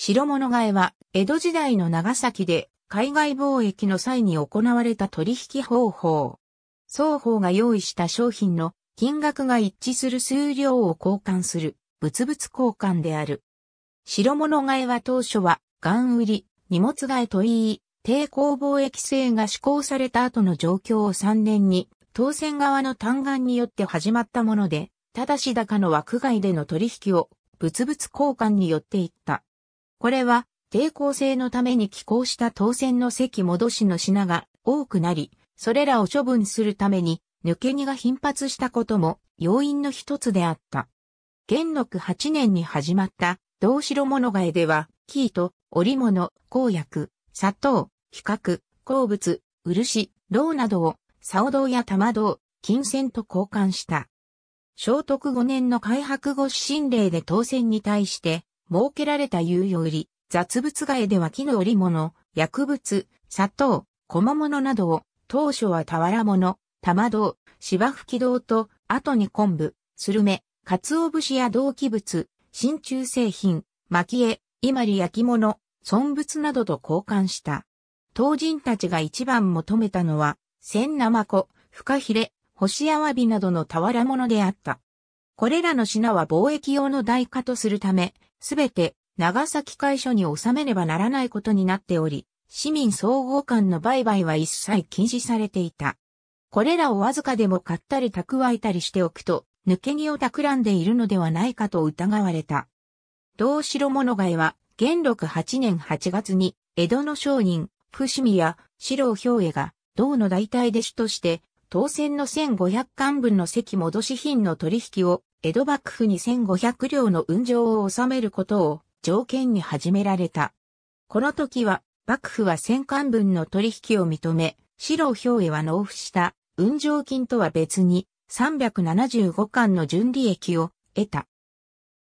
白物替えは、江戸時代の長崎で、海外貿易の際に行われた取引方法。双方が用意した商品の金額が一致する数量を交換する、物々交換である。白物替えは当初は、ガ売り、荷物替えといい、抵抗貿易制が施行された後の状況を3年に、当選側の嘆願によって始まったもので、ただし高の枠外での取引を、物々交換によっていった。これは、抵抗性のために寄港した当選の席戻しの品が多くなり、それらを処分するために抜け荷が頻発したことも要因の一つであった。元禄8年に始まった同城物替えでは、生糸、織物、鉱薬、砂糖、比較、鉱物、漆、銅などを、竿銅や玉銅、金銭と交換した。聖徳5年の開白後指針令で当選に対して、設けられた猶予売り、雑物替えでは木の織物、薬物、砂糖、小物などを、当初は俵物、玉道、芝吹き道と、後に昆布、スルメ、鰹節や動機物、真鍮製品、蒔絵、伊万里焼き物、損物などと交換した。当人たちが一番求めたのは、千生子、深ひれ、干星あわびなどの俵物であった。これらの品は貿易用の代価とするため、すべて長崎会所に収めねばならないことになっており、市民総合館の売買は一切禁止されていた。これらをわずかでも買ったり蓄えたりしておくと、抜け荷を企んでいるのではないかと疑われた。同城物買は、元禄8年8月に、江戸の商人、伏見や四郎兵衛が、銅の代替弟子として、当選の1500巻分の席戻し品の取引を江戸幕府に1500両の運上を収めることを条件に始められた。この時は、幕府は戦艦分の取引を認め、白表へは納付した運上金とは別に375巻の純利益を得た。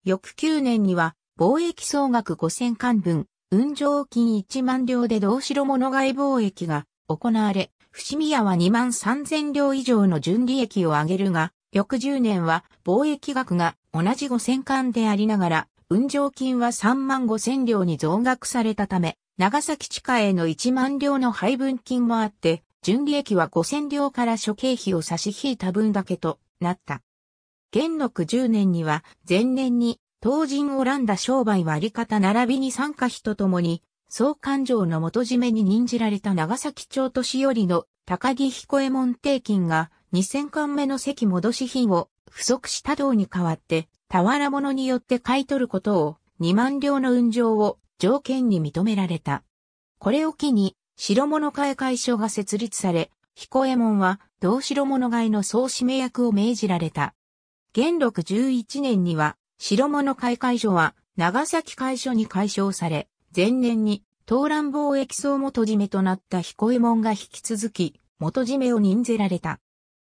翌9年には、貿易総額5000巻分、運上金1万両で同白物買い貿易が行われ、伏見屋は2万3000両以上の純利益を上げるが、翌10年は貿易額が同じ5000貫でありながら、運上金は3万5000両に増額されたため、長崎地下への1万両の配分金もあって、純利益は5000両から諸経費を差し引いた分だけとなった。元禄10年には、前年に、当人オランダ商売割方並びに参加費とともに、総勘定の元締めに任じられた長崎町都市よりの高木彦右衛門定金が2000巻目の席戻し品を不足した銅に代わって、俵物によって買い取ることを2万両の運上を条件に認められた。これを機に、白物買い会所が設立され、彦右衛門は同白物買いの総締め役を命じられた。元禄11年には、白物買い会所は長崎会所に解消され、前年に東蘭貿易総元締めとなった彦右衛門が引き続き、元締めを任ぜられた。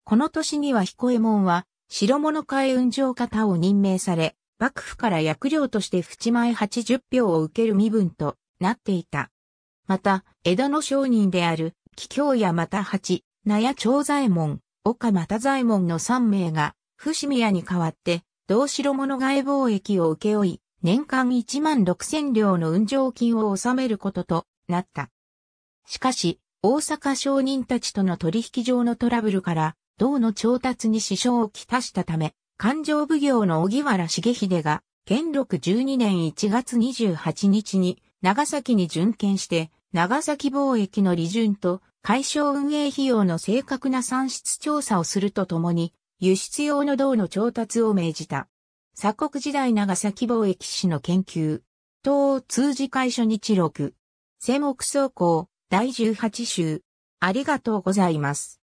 この年には彦右衛門は、白物海運上方を任命され、幕府から役料として淵前八十票を受ける身分となっていた。また、江戸の商人である、貴京や又八、名屋長左衛門、岡又左衛門の三名が、伏見屋に代わって、同白物外貿易を請け負い、年間一万六千両の運上金を納めることとなった。しかし、大阪商人たちとの取引上のトラブルから、銅の調達に支障をきたしたため、勘定奉行の荻原重秀が、元禄12年1月28日に長崎に巡検して、長崎貿易の利潤と解消運営費用の正確な算出調査をするとともに、輸出用の銅の調達を命じた。鎖国時代長崎貿易史の研究、東欧通じ会所日録、戦目総項、第18集、ありがとうございます。